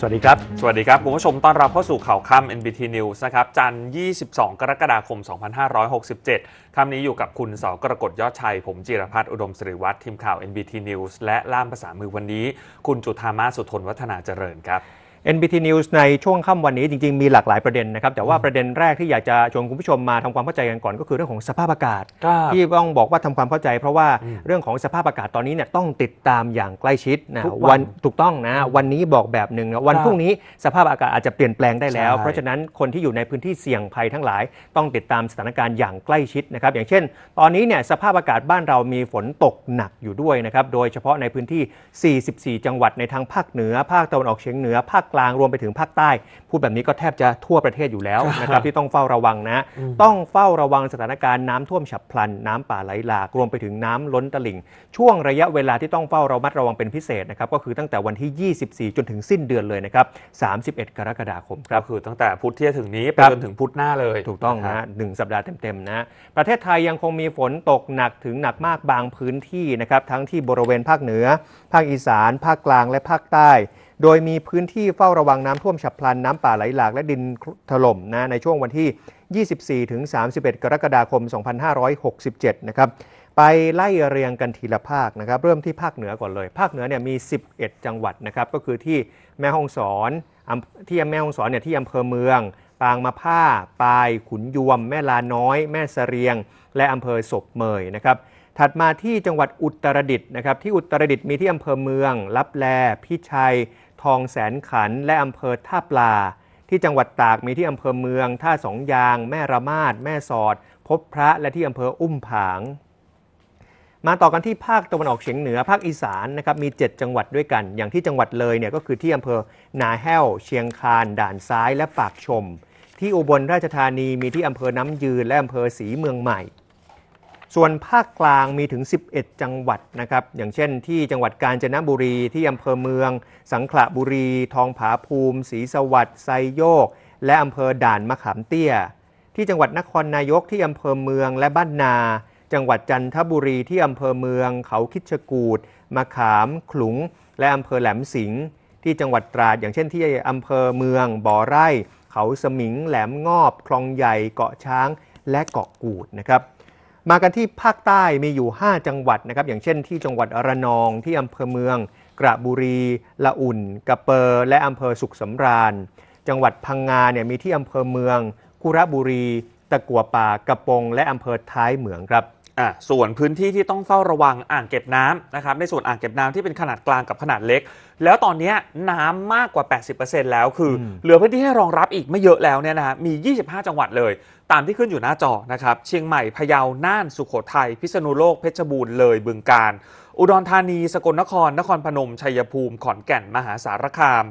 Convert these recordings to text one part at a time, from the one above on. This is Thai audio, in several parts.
สวัสดีครับ สวัสดีครับคุณผู้ชมต้อนรับเข้าสู่ข่าวค่ำ NBT News นะครับ จันทร์22 กรกฎาคม 2567ค่ำนี้อยู่กับคุณเสากรกฎยอดชัย ผมจิรพัฒน์อุดมสิริวัตรทีมข่าว NBT News และล่ามภาษามือวันนี้คุณจุธามาสุทนวัฒนาเจริญครับ NBT News ในช่วงค่ำวันนี้จริงๆมีหลากหลายประเด็นนะครับแต่ว่าประเด็นแรกที่อยากจะชวนคุณผู้ชมมาทำความเข้าใจกันก่อน ก็คือเรื่องของสภาพอากาศ ที่ต้องบอกว่าทำความเข้าใจเพราะว่าเรื่องของสภาพอากาศตอนนี้เนี่ยต้องติดตามอย่างใกล้ชิดนะวันถูกต้องนะวันนี้บอกแบบหนึ่งวันพรุ่งนี้สภาพอากาศอาจจะเปลี่ยนแปลงได้แล้ว เพราะฉะนั้นคนที่อยู่ในพื้นที่เสี่ยงภัยทั้งหลายต้องติดตามสถานการณ์อย่างใกล้ชิดนะครับอย่างเช่น ตอนนี้เนี่ยสภาพอากาศบ้านเรามีฝนตกหนักอยู่ด้วยนะครับโดยเฉพาะในพื้นที่ 44 จังหวัดในทางภาคเหนือ ภาคตะวันออกเฉียงเหนือภาคลางรวมไปถึงภาคใต้ พูดแบบนี้ก็แทบจะทั่วประเทศอยู่แล้วนะครับ ที่ต้องเฝ้าระวังนะ ต้องเฝ้าระวังสถานการณ์น้ำท่วมฉับพลัน น้ำป่าไหลหลากรวมไปถึงน้ำล้นตลิ่ง ช่วงระยะเวลาที่ต้องเฝ้าระมัดระวังเป็นพิเศษนะครับก็คือตั้งแต่วันที่ 24 จนถึงสิ้นเดือนเลยนะครับ 31 กรกฎาคมครับคือตั้งแต่พุธที่ถึงนี้ไปจนถึงพุธหน้าเลย ถูกต้องนะหนึ่งสัปดาห์เต็มๆนะประเทศไทยยังคงมีฝนตกหนักถึงหนักมากบางพื้นที่นะครับทั้งที่บริเวณภาคเหนือ ภาคอีสาน ภาคกลางและภาคใต้โดยมีพื้นที่เฝ้าระวังน้ำท่วมฉับพลันน้ำป่าไหลหลากและดินถล่มนะในช่วงวันที่ 24ถึง31 กรกฎาคม 2567 นะครับไปไล่เรียงกันทีละภาคนะครับเริ่มที่ภาคเหนือก่อนเลย ภาคเหนือเนี่ยมี 11 จังหวัดนะครับก็คือที่แม่ฮ่องสอนที่แม่ฮ่องสอนเนี่ยที่อำเภอเมืองปางมาผ้า ปายขุนยวม แม่ลาน้อย แม่เสรียง และอำเภอศพเมยนะครับถัดมาที่จังหวัดอุตรดิตถ์นะครับที่อุตรดิตถ์มีที่อำเภอเมืองลับแลพิชัยทองแสนขันและอำเภอท่าปลา ที่จังหวัดตากมีที่อำเภอเมืองท่าสองยาง แม่ระมาดแม่สอด พบพระและที่อำเภออุ้มผาง มาต่อกันที่ภาคตะวันออกเฉียงเหนือภาคอีสานนะครับมี 7 จังหวัดด้วยกัน อย่างที่จังหวัดเลยเนี่ยก็คือที่อำเภอนาแห้ว เชียงคาน ด่านซ้ายและปากชม ที่อุบลราชธานีมีที่อำเภอน้ำยืนและอำเภอศรีเมืองใหม่ส่วนภาคกลางมีถึง 11 จังหวัดนะครับ อย่างเช่น ที่จังหวัดกาญจนบุรีที่อำเภอเมือง สังขละบุรี ทองผาภูมิศรีสวัสดิ์ไซโยก และอำเภอด่านมะขามเตี้ย ที่จังหวัดนครนายกที่อำเภอเมืองและบ้านนา จังหวัดจันทบุรีที่อำเภอเมือง เขาคิชกูดมะขามขลุง และอำเภอแหลมสิงห์ที่จังหวัดตราด อย่างเช่นที่อำเภอเมืองบ่อไร่ เขาสมิง แหลมงอบ คลองใหญ่เกาะช้างและเกาะกูดนะครับมากันที่ภาคใต้มีอยู่ 5 จังหวัดนะครับอย่างเช่นที่จังหวัดระนองที่อำเภอเมือง กระบุรีละอุ่น กระเปอร์และอำเภอสุขสำราญจังหวัดพังงาเนี่ยมีที่อำเภอเมืองกุระบุรี ตะกัวป่ากระปงและอำเภอท้ายเหมืองครับอ่าส่วนพื้นที่ที่ต้องเฝ้าระวังอ่างเก็บน้ำนะครับในส่วนอ่างเก็บน้ำที่เป็นขนาดกลางกับขนาดเล็ก แล้วตอนนี้น้ำมากกว่า 80%แล้ว คืออเหลือพื้นที่ให้รองรับอีกไม่เยอะแล้วเนี่ยนะฮะมี 25 จังหวัดเลย ตามที่ขึ้นอยู่หน้าจอนะครับเชียงใหม่พะเยาน่านสุโขทัย พิษณุโลกเพชรบูรณ์เลย บึงกาฬอุดรธานีสกลนครนครพนมชัยภูมิ ขอนแก่นมหาสารคาม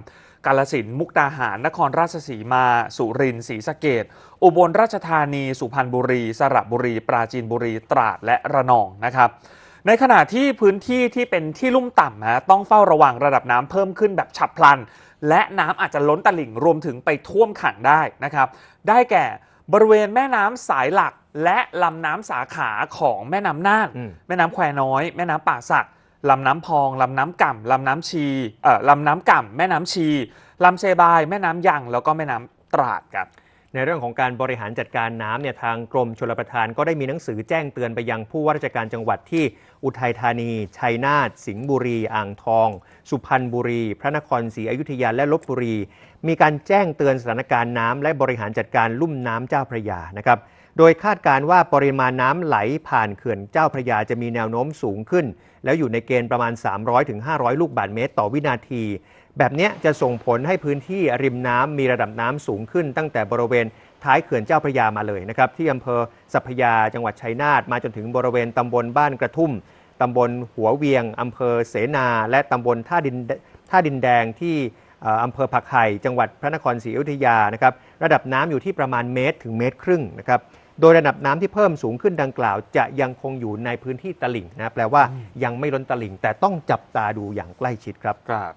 กาลสินมุกดาหาร นครราชสีมา สุรินทร์ศรีสะเกดอุบลราชธานี สุพรรณบุรี สระบุรี ปราจีนบุรีตราดและระนองนะครับในขณะที่พื้นที่ที่เป็นที่ลุ่มต่ำนะต้องเฝ้าระวังระดับน้ำเพิ่มขึ้นแบบฉับพลัน และน้ำอาจจะล้นตลิ่งรวมถึงไปท่วมขังได้นะครับได้แก่บริเวณแม่น้ำสายหลักและลำน้ำสาขาของแม่น้ำน่านแม่น้ำแควน้อยแม่น้ำป่าสักลำน้ำพอง ลำน้ำก่ำ ลำน้ำชี เอ่อ ลำน้ำก่ำ แม่น้ำชี ลำเซบาย แม่น้ำยังแล้วก็แม่น้ำตราดครับ ในเรื่องของการบริหารจัดการน้ำเนี่ย ทางกรมชลประทาน ก็ได้มีหนังสือแจ้งเตือนไปยังผู้ว่าราชการจังหวัดที่อุทัยธานี ชัยนาท สิงห์บุรี อ่างทอง สุพรรณบุรี พระนครศรีอยุธยา และลบบุรี มีการแจ้งเตือนสถานการณ์น้ำและบริหารจัดการลุ่มน้ำเจ้าพระยานะครับโดยคาดการว่าปริมาณน้ำไหลผ่านเขื่อนเจ้าพระยาจะมีแนวโน้มสูงขึ้น แล้วอยู่ในเกณฑ์ประมาณ 300-500 ลูกบาศก์เมตรต่อวินาที แบบนี้จะส่งผลให้พื้นที่ริมน้ำมีระดับน้ำสูงขึ้นตั้งแต่บริเวณท้ายเขื่อนเจ้าพระยามาเลยนะครับ ที่อำเภอสัพยา จังหวัดชัยนาทมาจนถึงบริเวณตำบลบ้านกระทุ่มตำบลหัวเวียงอำเภอเสนา และตำบลท่าดินท่าดินแดงที่อำเภอผักไห่จังหวัดพระนครศรีอยุธยานะครับ ระดับน้ำอยู่ที่ประมาณเมตรถึงเมตรครึ่งนะครับโดยระดับน้ำที่เพิ่มสูงขึ้นดังกล่าว จะยังคงอยู่ในพื้นที่ตลิ่งนะ แปลว่ายังไม่ล้นตลิ่งแต่ต้องจับตาดูอย่างใกล้ชิดครับ